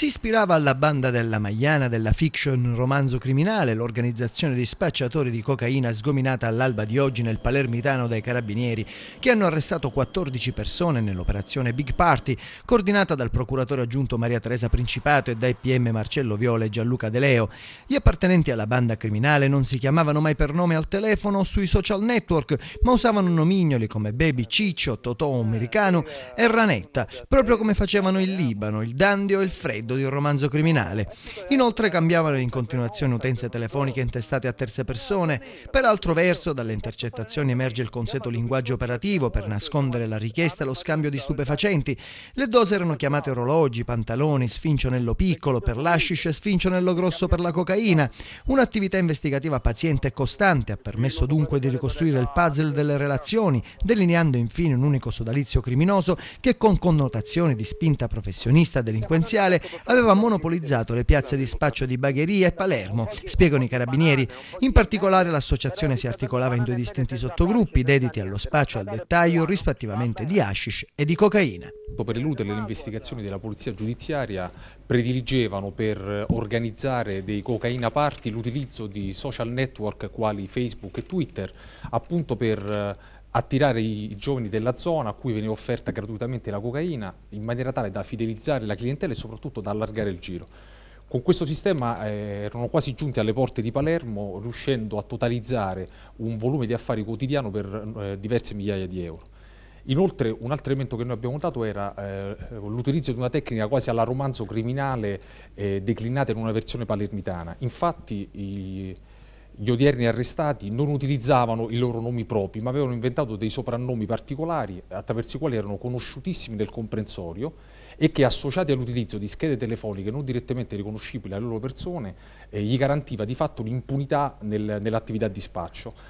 Si ispirava alla banda della Magliana della fiction romanzo criminale, l'organizzazione di spacciatori di cocaina sgominata all'alba di oggi nel palermitano dai carabinieri, che hanno arrestato 14 persone nell'operazione Big Party, coordinata dal procuratore aggiunto Maria Teresa Principato e dai PM Marcello Viola e Gianluca De Leo. Gli appartenenti alla banda criminale non si chiamavano mai per nome al telefono o sui social network, ma usavano nomignoli come Baby Ciccio, Totò americano e Ranetta, proprio come facevano in Libano, il Dandio e il Freddo freddo di un romanzo criminale. Inoltre cambiavano in continuazione utenze telefoniche intestate a terze persone. Per altro verso, dalle intercettazioni emerge il consueto linguaggio operativo per nascondere la richiesta e lo scambio di stupefacenti. Le dose erano chiamate orologi, pantaloni, sfincionello piccolo per l'ascish e sfincionello grosso per la cocaina. Un'attività investigativa paziente e costante ha permesso dunque di ricostruire il puzzle delle relazioni, delineando infine un unico sodalizio criminoso che con connotazioni di spinta professionista delinquenziale aveva monopolizzato le piazze di spaccio di Bagheria e Palermo, spiegano i carabinieri. In particolare l'associazione si articolava in due distinti sottogruppi dediti allo spaccio al dettaglio rispettivamente di hashish e di cocaina. Per eludere le investigazioni della polizia giudiziaria prediligevano per organizzare dei cocaina party l'utilizzo di social network quali Facebook e Twitter appunto per eh, attirare i giovani della zona a cui veniva offerta gratuitamente la cocaina in maniera tale da fidelizzare la clientela e soprattutto da allargare il giro. Con questo sistema eh, erano quasi giunti alle porte di Palermo riuscendo a totalizzare un volume di affari quotidiano per eh, diverse migliaia di euro. Inoltre un altro elemento che noi abbiamo notato era eh, l'utilizzo di una tecnica quasi alla romanzo criminale eh, declinata in una versione palermitana. Infatti i, gli odierni arrestati non utilizzavano i loro nomi propri, ma avevano inventato dei soprannomi particolari attraverso i quali erano conosciutissimi nel comprensorio e che associati all'utilizzo di schede telefoniche non direttamente riconoscibili alle loro persone eh, gli garantiva di fatto l'impunità nel, nell'attività di spaccio.